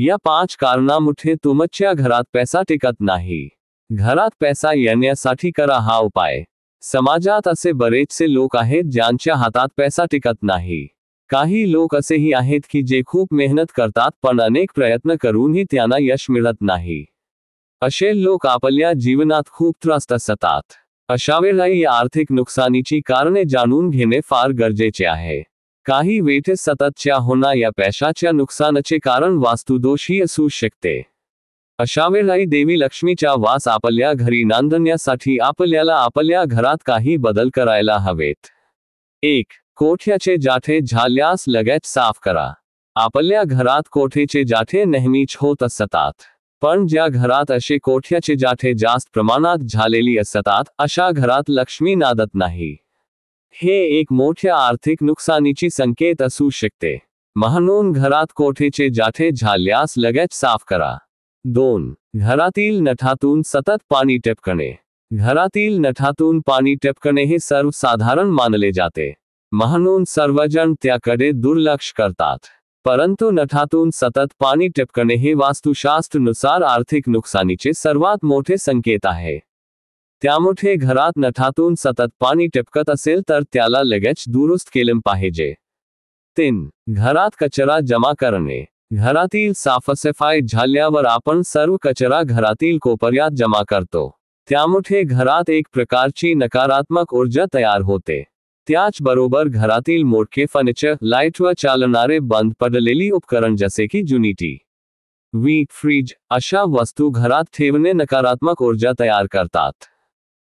या पाच मुठे तुमच्या तो घरात पैसा टिकत नाही घरात पैसा येण्यासाठी करा हा उपाय समाजात असे बरेचसे लोक आहेत ज्यांच्या हातात पैसा टिकत नाही काही लोक असेही आहेत की जे खूप मेहनत करतात पण अनेक प्रयत्न करूनही त्यांना यश मिळत नाही असे लोक आपल्या जीवनात खूप त्रस्त असतात अशावेळी आर्थिक नुकसानीची कारणे जाणून घेणे फार गरजेचे आहे काही वेठे सततच्या होना या पैशाच्या नुकसानाचे कारण वास्तुदोषही असू शकते अशावेळाही देवी लक्ष्मीच्या वास आपल्या घरी नांदण्यासाठी आपल्याला आपल्या घरात काही बदल करायला हवेत एक कोठ्याचे जाठे झाल्यास लगेच साफ करा आपल्या घरात कोठेचे जाठे नेहमीच होत असतात पण ज्या घरात असे कोठ्याचे जाठे जास्त प्रमाणात झालेली असतात अशा घरात लक्ष्मी नादत नाही हे एक मोठ्या आर्थिक नुकसानीचे संकेत असू शकते म्हणून घरात कोठेचे जाठे झाल्यास लगेच साफ करा दोन घरातील नठातून सतत पाणी टपकणे घरातील नठातून पाणी टपकणे हे सर्वसाधारण मानले जाते म्हणून सर्वजण त्याकडे दुर्लक्ष करतात परंतु नठातून सतत पाणी टिपकणे हे वास्तुशास्त्रनुसार आर्थिक नुकसानीचे सर्वात मोठे संकेत आहे त्यामुठे घरात नठातून सतत पाणी टिपकत असेल तर त्याला लगेच दुरुस्त केलं पाहिजे तीन घरात कचरा जमा करणे घरातील साफसफाई झाल्यावर आपण सर्व कचरा घरातील कोपऱ्यात जमा करतो त्यामुठे घरात एक प्रकारची नकारात्मक ऊर्जा तयार होते त्याच बरोबर घरातील मोठे फर्निचर लाईट व चालणारे बंद पडलेली उपकरण जसे की जुनिटी वीट फ्रीज अशा वस्तू घरात ठेवणे नकारात्मक ऊर्जा तयार करतात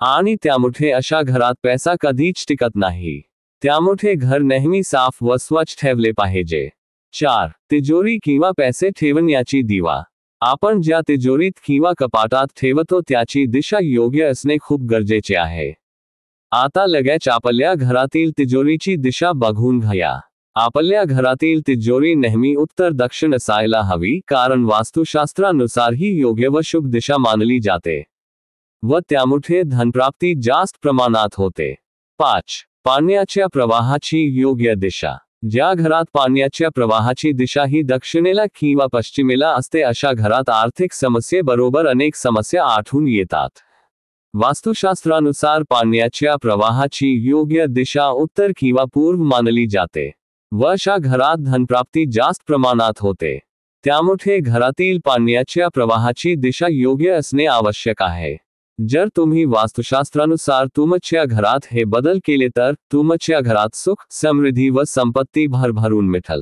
आणि त्यामुठे अशा घरात पैसा कधीच टिकत नाही त्यामुठे घर नेहमी साफ व स्वच्छ ठेवले पाहिजे चार तिजोरी किंवा पैसे ठेवण्याची दिवा आपण ज्या तिजोरीत किंवा कपाटात ठेवतो त्याची दिशा योग्य असणे खूप गरजेचे आहे आता लगेच आपल्या घरातील तिजोरीची दिशा बघून घ्या आपल्या घरातील तिजोरी नेहमी उत्तर दक्षिण असायला हवी कारण वास्तुशास्त्रानुसार ही योग्य व शुभ दिशा मानली जाते व त्यामुठे धन प्राप्ति जास्त प्रमाणात होते पांच पाण्याच्या प्रवाहाची योग्य दिशा ज्या घरात पाण्याच्या प्रवाहाची दिशा ही दक्षिणेला किंवा पश्चिमेला असते अशा घरात आर्थिक समस्येबरोबर अनेक समस्या आठून येतात वास्तुशास्त्रानुसार पाण्याच्या प्रवाहाची योग्य दिशा उत्तर किंवा पूर्व मानली जाते व अशा घरात धनप्राप्ती जास्त प्रमाणात होते त्यामुळे घरातील पाण्याच्या प्रवाहाची दिशा योग्य असणे आवश्यक आहे जर तुम्ही वास्तुशास्त्रानुसार तुमच्या घरात हे बदल केले तर तुमच्या घरात सुख समृद्धी व संपत्ती भरभरून मिठल